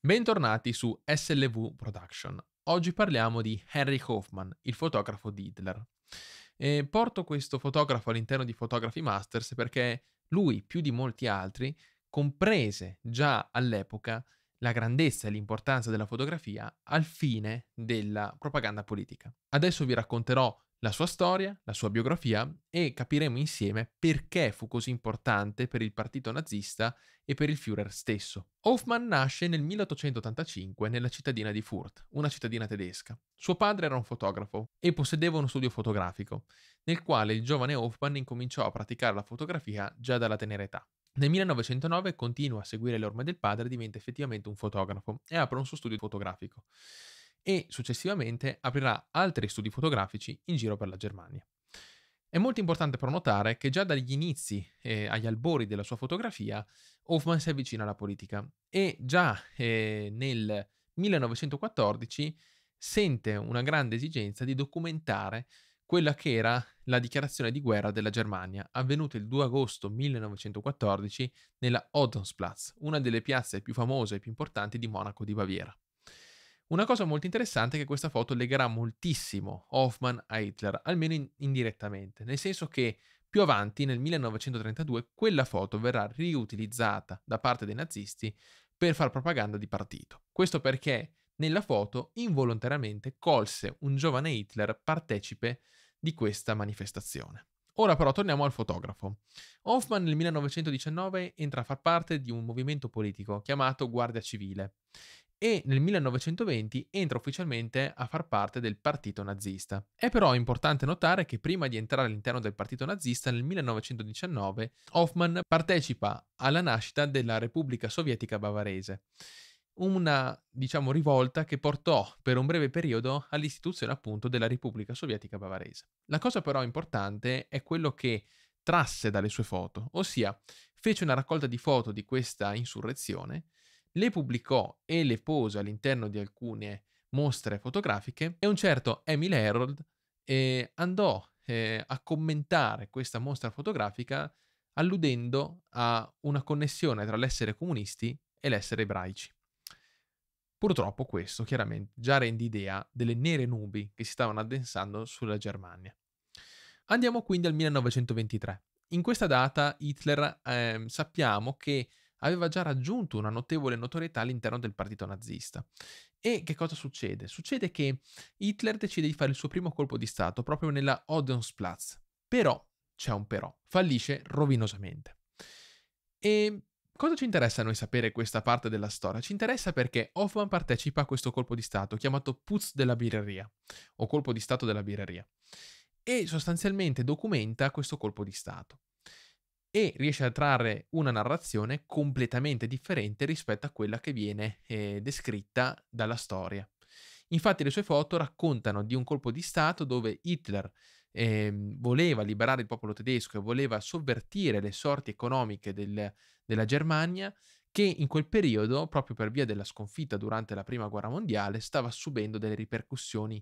Bentornati su SLV Production. Oggi parliamo di Henry Hoffman, il fotografo di Hitler. E porto questo fotografo all'interno di Photography Masters perché lui, più di molti altri, comprese già all'epoca la grandezza e l'importanza della fotografia al fine della propaganda politica. Adesso vi racconterò la sua storia, la sua biografia e capiremo insieme perché fu così importante per il partito nazista e per il Führer stesso. Hoffmann nasce nel 1885 nella cittadina di Furt, una cittadina tedesca. Suo padre era un fotografo e possedeva uno studio fotografico, nel quale il giovane Hoffmann incominciò a praticare la fotografia già dalla tenera età. Nel 1909 continua a seguire le orme del padre e diventa effettivamente un fotografo e apre un suo studio fotografico e successivamente aprirà altri studi fotografici in giro per la Germania. È molto importante però notare che già dagli inizi, eh, agli albori della sua fotografia, Hoffman si avvicina alla politica e già eh, nel 1914 sente una grande esigenza di documentare quella che era la dichiarazione di guerra della Germania, avvenuta il 2 agosto 1914 nella Odensplatz, una delle piazze più famose e più importanti di Monaco di Baviera. Una cosa molto interessante è che questa foto legherà moltissimo Hoffman a Hitler, almeno in- indirettamente, nel senso che più avanti, nel 1932, quella foto verrà riutilizzata da parte dei nazisti per far propaganda di partito. Questo perché nella foto involontariamente colse un giovane Hitler partecipe di questa manifestazione. Ora però torniamo al fotografo. Hoffman nel 1919 entra a far parte di un movimento politico chiamato Guardia Civile e nel 1920 entra ufficialmente a far parte del partito nazista. È però importante notare che prima di entrare all'interno del partito nazista nel 1919 Hoffman partecipa alla nascita della Repubblica Sovietica Bavarese, una diciamo rivolta che portò per un breve periodo all'istituzione appunto della Repubblica Sovietica Bavarese. La cosa però importante è quello che trasse dalle sue foto, ossia fece una raccolta di foto di questa insurrezione le pubblicò e le pose all'interno di alcune mostre fotografiche e un certo Emil Herold eh, andò eh, a commentare questa mostra fotografica alludendo a una connessione tra l'essere comunisti e l'essere ebraici. Purtroppo questo chiaramente già rende idea delle nere nubi che si stavano addensando sulla Germania. Andiamo quindi al 1923. In questa data Hitler eh, sappiamo che aveva già raggiunto una notevole notorietà all'interno del partito nazista. E che cosa succede? Succede che Hitler decide di fare il suo primo colpo di Stato proprio nella Odeonsplatz. Però, c'è un però, fallisce rovinosamente. E Cosa ci interessa a noi sapere questa parte della storia? Ci interessa perché Hoffman partecipa a questo colpo di Stato chiamato Putz della birreria o colpo di Stato della birreria e sostanzialmente documenta questo colpo di Stato e riesce a trarre una narrazione completamente differente rispetto a quella che viene eh, descritta dalla storia. Infatti le sue foto raccontano di un colpo di Stato dove Hitler eh, voleva liberare il popolo tedesco e voleva sovvertire le sorti economiche del, della Germania che in quel periodo, proprio per via della sconfitta durante la Prima Guerra Mondiale, stava subendo delle ripercussioni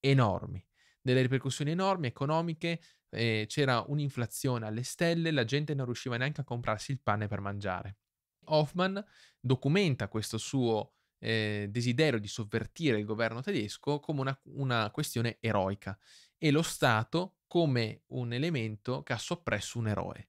enormi delle ripercussioni enormi economiche, eh, c'era un'inflazione alle stelle, la gente non riusciva neanche a comprarsi il pane per mangiare. Hoffman documenta questo suo eh, desiderio di sovvertire il governo tedesco come una, una questione eroica e lo Stato come un elemento che ha soppresso un eroe.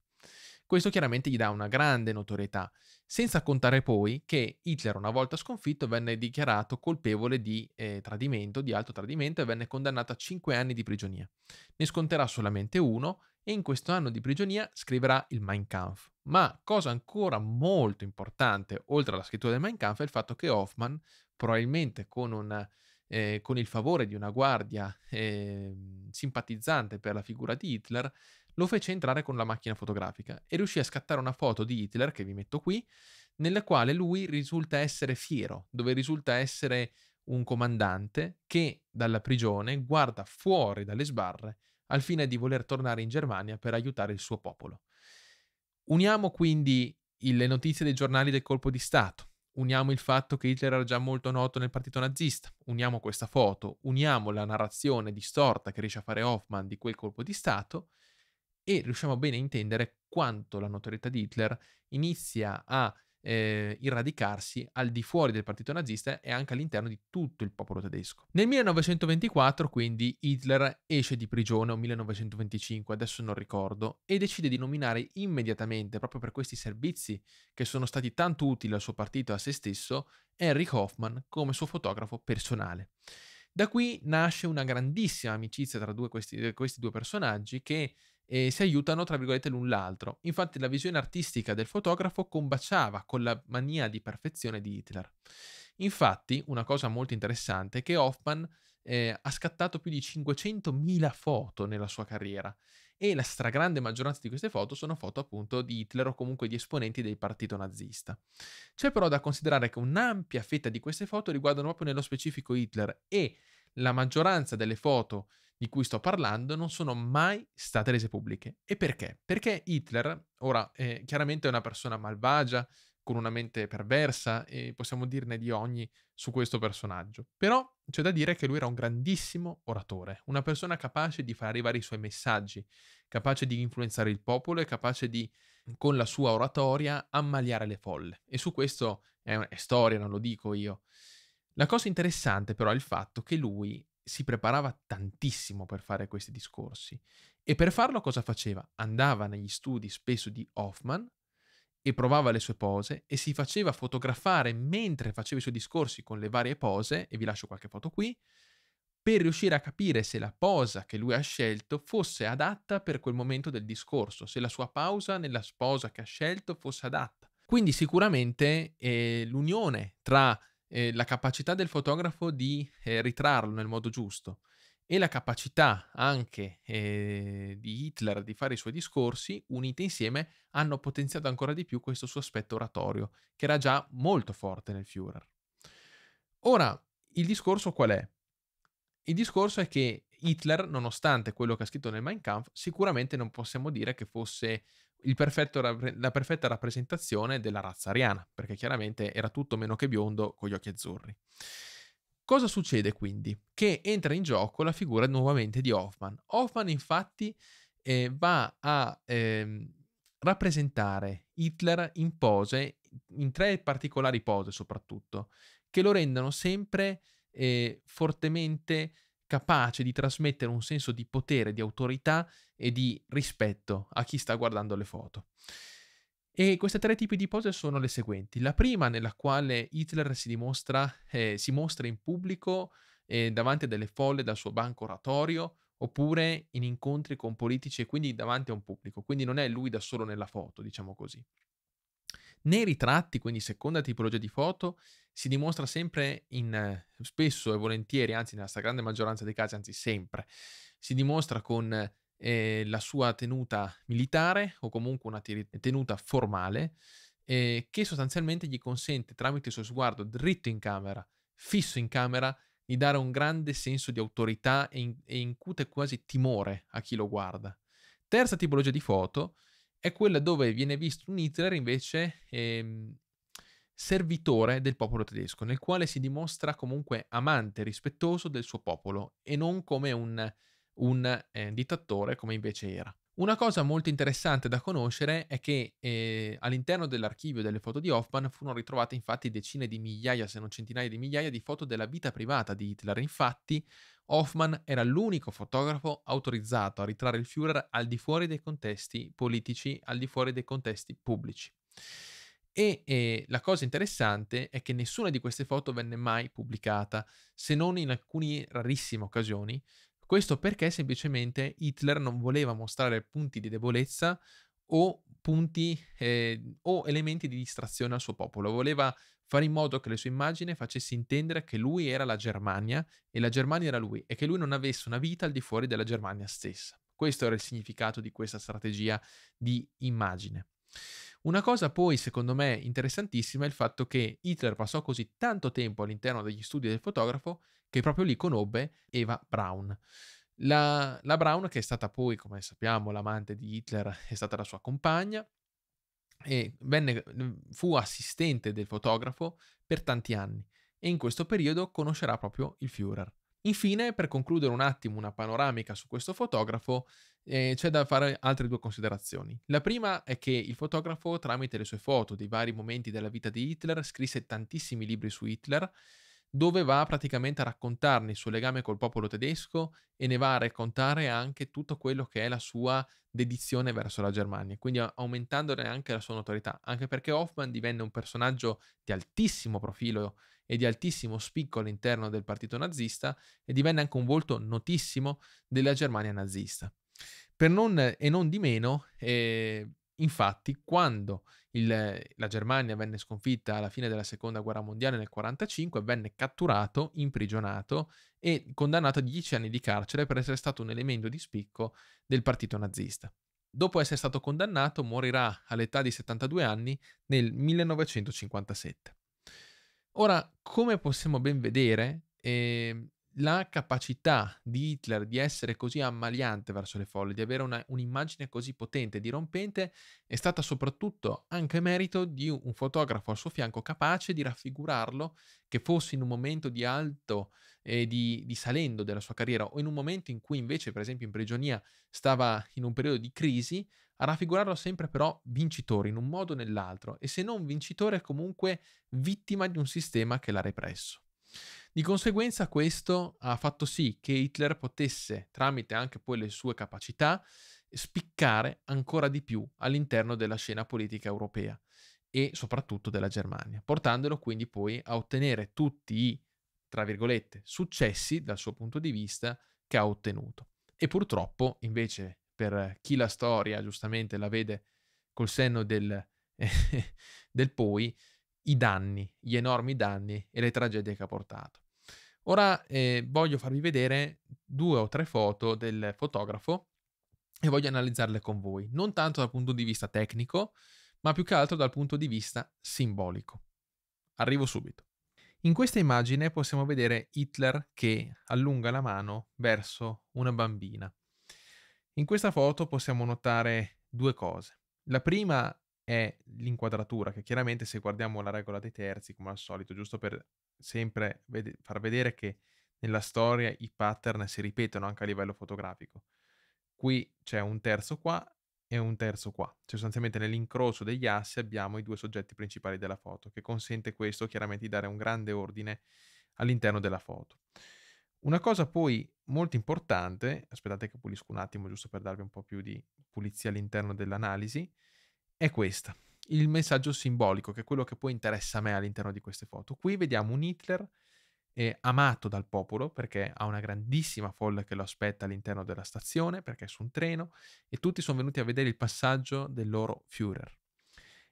Questo chiaramente gli dà una grande notorietà, senza contare poi che Hitler una volta sconfitto venne dichiarato colpevole di eh, tradimento, di alto tradimento e venne condannato a 5 anni di prigionia. Ne sconterà solamente uno e in questo anno di prigionia scriverà il Mein Kampf. Ma cosa ancora molto importante, oltre alla scrittura del Mein Kampf, è il fatto che Hoffman, probabilmente con un eh, con il favore di una guardia eh, simpatizzante per la figura di Hitler, lo fece entrare con la macchina fotografica e riuscì a scattare una foto di Hitler, che vi metto qui, nella quale lui risulta essere fiero, dove risulta essere un comandante che dalla prigione guarda fuori dalle sbarre al fine di voler tornare in Germania per aiutare il suo popolo. Uniamo quindi le notizie dei giornali del colpo di Stato, uniamo il fatto che Hitler era già molto noto nel partito nazista, uniamo questa foto, uniamo la narrazione distorta che riesce a fare Hoffman di quel colpo di Stato e riusciamo bene a intendere quanto la notorietà di Hitler inizia a eh, irradicarsi al di fuori del partito nazista e anche all'interno di tutto il popolo tedesco. Nel 1924 quindi Hitler esce di prigione, o 1925, adesso non ricordo, e decide di nominare immediatamente, proprio per questi servizi che sono stati tanto utili al suo partito e a se stesso, Henrik Hoffman come suo fotografo personale. Da qui nasce una grandissima amicizia tra due questi, questi due personaggi che e si aiutano tra virgolette l'un l'altro. Infatti la visione artistica del fotografo combaciava con la mania di perfezione di Hitler. Infatti, una cosa molto interessante è che Hoffman eh, ha scattato più di 500.000 foto nella sua carriera e la stragrande maggioranza di queste foto sono foto appunto di Hitler o comunque di esponenti del partito nazista. C'è però da considerare che un'ampia fetta di queste foto riguardano proprio nello specifico Hitler e la maggioranza delle foto di cui sto parlando non sono mai state rese pubbliche. E perché? Perché Hitler, ora eh, chiaramente è una persona malvagia, con una mente perversa e possiamo dirne di ogni su questo personaggio. Però c'è da dire che lui era un grandissimo oratore, una persona capace di far arrivare i suoi messaggi, capace di influenzare il popolo e capace di, con la sua oratoria, ammaliare le folle. E su questo è, è storia, non lo dico io. La cosa interessante però è il fatto che lui si preparava tantissimo per fare questi discorsi e per farlo cosa faceva? Andava negli studi spesso di Hoffman e provava le sue pose e si faceva fotografare mentre faceva i suoi discorsi con le varie pose, e vi lascio qualche foto qui, per riuscire a capire se la posa che lui ha scelto fosse adatta per quel momento del discorso, se la sua pausa nella posa che ha scelto fosse adatta. Quindi sicuramente eh, l'unione tra eh, la capacità del fotografo di eh, ritrarlo nel modo giusto e la capacità anche eh, di Hitler di fare i suoi discorsi, unite insieme, hanno potenziato ancora di più questo suo aspetto oratorio, che era già molto forte nel Führer. Ora, il discorso qual è? Il discorso è che Hitler, nonostante quello che ha scritto nel Mein Kampf, sicuramente non possiamo dire che fosse perfetto, la perfetta rappresentazione della razza ariana, perché chiaramente era tutto meno che biondo con gli occhi azzurri. Cosa succede quindi? Che entra in gioco la figura nuovamente di Hoffman. Hoffman infatti eh, va a eh, rappresentare Hitler in pose, in tre particolari pose soprattutto, che lo rendono sempre eh, fortemente capace di trasmettere un senso di potere, di autorità e di rispetto a chi sta guardando le foto. E questi tre tipi di pose sono le seguenti. La prima nella quale Hitler si, dimostra, eh, si mostra in pubblico eh, davanti a delle folle dal suo banco oratorio oppure in incontri con politici e quindi davanti a un pubblico, quindi non è lui da solo nella foto, diciamo così. Nei ritratti, quindi seconda tipologia di foto, si dimostra sempre in, spesso e volentieri, anzi nella stragrande maggioranza dei casi, anzi sempre, si dimostra con eh, la sua tenuta militare o comunque una tenuta formale eh, che sostanzialmente gli consente tramite il suo sguardo dritto in camera, fisso in camera, di dare un grande senso di autorità e, in, e incute quasi timore a chi lo guarda. Terza tipologia di foto è quella dove viene visto un Hitler invece ehm, servitore del popolo tedesco, nel quale si dimostra comunque amante, rispettoso del suo popolo e non come un, un eh, dittatore come invece era. Una cosa molto interessante da conoscere è che eh, all'interno dell'archivio delle foto di Hoffman furono ritrovate infatti decine di migliaia, se non centinaia di migliaia, di foto della vita privata di Hitler. Infatti Hoffman era l'unico fotografo autorizzato a ritrarre il Führer al di fuori dei contesti politici, al di fuori dei contesti pubblici. E eh, la cosa interessante è che nessuna di queste foto venne mai pubblicata, se non in alcune rarissime occasioni. Questo perché semplicemente Hitler non voleva mostrare punti di debolezza o punti eh, o elementi di distrazione al suo popolo. Voleva fare in modo che le sue immagini facesse intendere che lui era la Germania e la Germania era lui e che lui non avesse una vita al di fuori della Germania stessa. Questo era il significato di questa strategia di immagine. Una cosa poi secondo me interessantissima è il fatto che Hitler passò così tanto tempo all'interno degli studi del fotografo che proprio lì conobbe Eva Braun. La, la Braun, che è stata poi, come sappiamo, l'amante di Hitler, è stata la sua compagna e venne, mm, fu assistente del fotografo per tanti anni e in questo periodo conoscerà proprio il Führer. Infine, per concludere un attimo una panoramica su questo fotografo, eh, c'è da fare altre due considerazioni. La prima è che il fotografo, tramite le sue foto dei vari momenti della vita di Hitler, scrisse tantissimi libri su Hitler, dove va praticamente a raccontarne il suo legame col popolo tedesco e ne va a raccontare anche tutto quello che è la sua dedizione verso la Germania, quindi aumentandone anche la sua notorietà, anche perché Hoffman divenne un personaggio di altissimo profilo e di altissimo spicco all'interno del partito nazista e divenne anche un volto notissimo della Germania nazista. Per non e non di meno, eh, infatti, quando il, la Germania venne sconfitta alla fine della seconda guerra mondiale nel 1945, venne catturato, imprigionato e condannato a 10 anni di carcere per essere stato un elemento di spicco del partito nazista. Dopo essere stato condannato, morirà all'età di 72 anni nel 1957. Ora, come possiamo ben vedere, eh, la capacità di Hitler di essere così ammaliante verso le folle, di avere una, un'immagine così potente e dirompente, è stata soprattutto anche merito di un fotografo al suo fianco capace di raffigurarlo, che fosse in un momento di alto e di, di salendo della sua carriera o in un momento in cui invece, per esempio, in prigionia stava in un periodo di crisi, a raffigurarlo sempre però vincitore in un modo o nell'altro, e se non vincitore comunque vittima di un sistema che l'ha represso. Di conseguenza questo ha fatto sì che Hitler potesse, tramite anche poi le sue capacità, spiccare ancora di più all'interno della scena politica europea e soprattutto della Germania, portandolo quindi poi a ottenere tutti i, tra virgolette, successi dal suo punto di vista che ha ottenuto. E purtroppo, invece, per chi la storia giustamente la vede col senno del, del poi, i danni, gli enormi danni e le tragedie che ha portato. Ora eh, voglio farvi vedere due o tre foto del fotografo e voglio analizzarle con voi, non tanto dal punto di vista tecnico, ma più che altro dal punto di vista simbolico. Arrivo subito. In questa immagine possiamo vedere Hitler che allunga la mano verso una bambina. In questa foto possiamo notare due cose. La prima è l'inquadratura, che chiaramente se guardiamo la regola dei terzi, come al solito, giusto per sempre vede- far vedere che nella storia i pattern si ripetono anche a livello fotografico. Qui c'è un terzo qua e un terzo qua. Cioè, sostanzialmente nell'incrocio degli assi abbiamo i due soggetti principali della foto, che consente questo chiaramente di dare un grande ordine all'interno della foto. Una cosa poi molto importante, aspettate che pulisco un attimo giusto per darvi un po' più di pulizia all'interno dell'analisi, è questa il messaggio simbolico, che è quello che poi interessa a me all'interno di queste foto. Qui vediamo un Hitler eh, amato dal popolo perché ha una grandissima folla che lo aspetta all'interno della stazione, perché è su un treno, e tutti sono venuti a vedere il passaggio del loro Führer.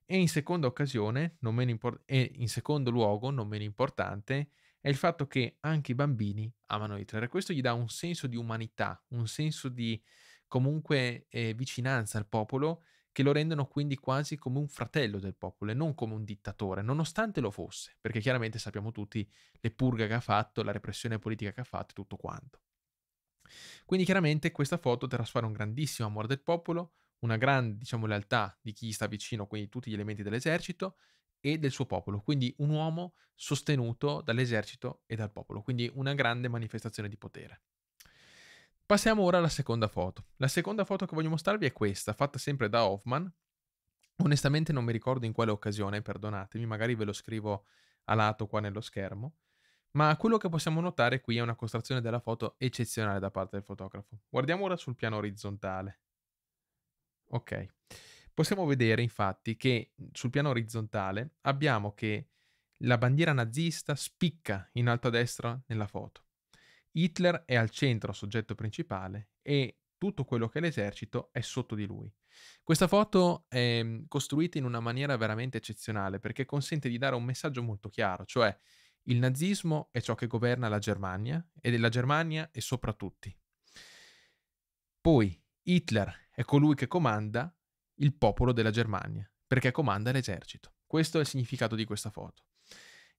E in seconda occasione, import- e in secondo luogo, non meno importante, è il fatto che anche i bambini amano Hitler. E questo gli dà un senso di umanità, un senso di comunque eh, vicinanza al popolo che lo rendono quindi quasi come un fratello del popolo e non come un dittatore, nonostante lo fosse, perché chiaramente sappiamo tutti le purga che ha fatto, la repressione politica che ha fatto e tutto quanto. Quindi chiaramente questa foto trasfare un grandissimo amore del popolo, una grande diciamo, lealtà di chi sta vicino, quindi tutti gli elementi dell'esercito e del suo popolo, quindi un uomo sostenuto dall'esercito e dal popolo, quindi una grande manifestazione di potere. Passiamo ora alla seconda foto. La seconda foto che voglio mostrarvi è questa, fatta sempre da Hoffman. Onestamente non mi ricordo in quale occasione, perdonatemi, magari ve lo scrivo a lato qua nello schermo. Ma quello che possiamo notare qui è una costruzione della foto eccezionale da parte del fotografo. Guardiamo ora sul piano orizzontale. Ok. Possiamo vedere infatti che sul piano orizzontale abbiamo che la bandiera nazista spicca in alto a destra nella foto. Hitler è al centro, soggetto principale, e tutto quello che è l'esercito è sotto di lui. Questa foto è mm, costruita in una maniera veramente eccezionale perché consente di dare un messaggio molto chiaro, cioè il nazismo è ciò che governa la Germania e della Germania è soprattutto. Poi Hitler è colui che comanda il popolo della Germania perché comanda l'esercito. Questo è il significato di questa foto.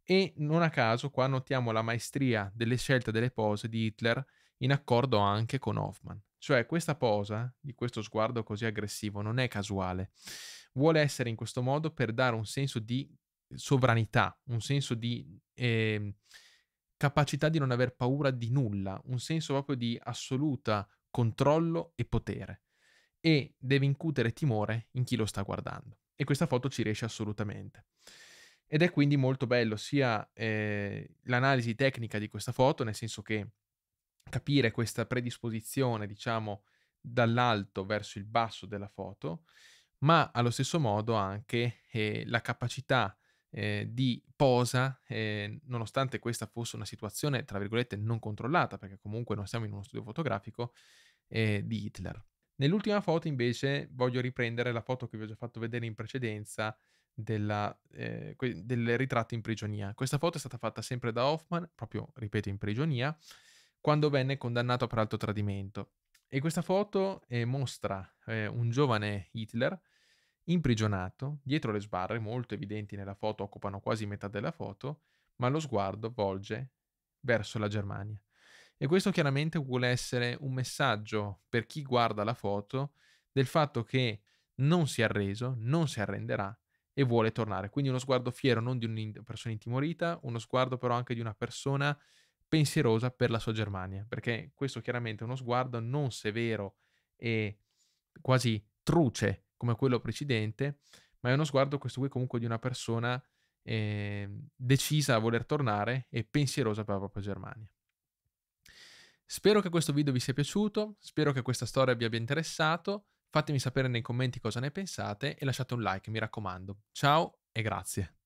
E non a caso qua notiamo la maestria delle scelte delle pose di Hitler in accordo anche con Hoffman. Cioè questa posa, di questo sguardo così aggressivo, non è casuale. Vuole essere in questo modo per dare un senso di sovranità, un senso di eh, capacità di non aver paura di nulla, un senso proprio di assoluta controllo e potere. E deve incutere timore in chi lo sta guardando. E questa foto ci riesce assolutamente. Ed è quindi molto bello sia eh, l'analisi tecnica di questa foto, nel senso che capire questa predisposizione, diciamo, dall'alto verso il basso della foto, ma allo stesso modo anche eh, la capacità eh, di posa, eh, nonostante questa fosse una situazione, tra virgolette, non controllata, perché comunque non siamo in uno studio fotografico, eh, di Hitler. Nell'ultima foto invece voglio riprendere la foto che vi ho già fatto vedere in precedenza della, eh, del ritratto in prigionia. Questa foto è stata fatta sempre da Hoffman, proprio, ripeto, in prigionia, quando venne condannato per alto tradimento. E questa foto eh, mostra eh, un giovane Hitler imprigionato, dietro le sbarre, molto evidenti nella foto, occupano quasi metà della foto, ma lo sguardo volge verso la Germania. E questo chiaramente vuole essere un messaggio per chi guarda la foto del fatto che non si è arreso, non si arrenderà e vuole tornare. Quindi uno sguardo fiero non di una persona intimorita, uno sguardo però anche di una persona pensierosa per la sua Germania, perché questo chiaramente è uno sguardo non severo e quasi truce come quello precedente, ma è uno sguardo questo qui comunque di una persona eh, decisa a voler tornare e pensierosa per la propria Germania. Spero che questo video vi sia piaciuto, spero che questa storia vi abbia interessato. Fatemi sapere nei commenti cosa ne pensate e lasciate un like, mi raccomando. Ciao e grazie.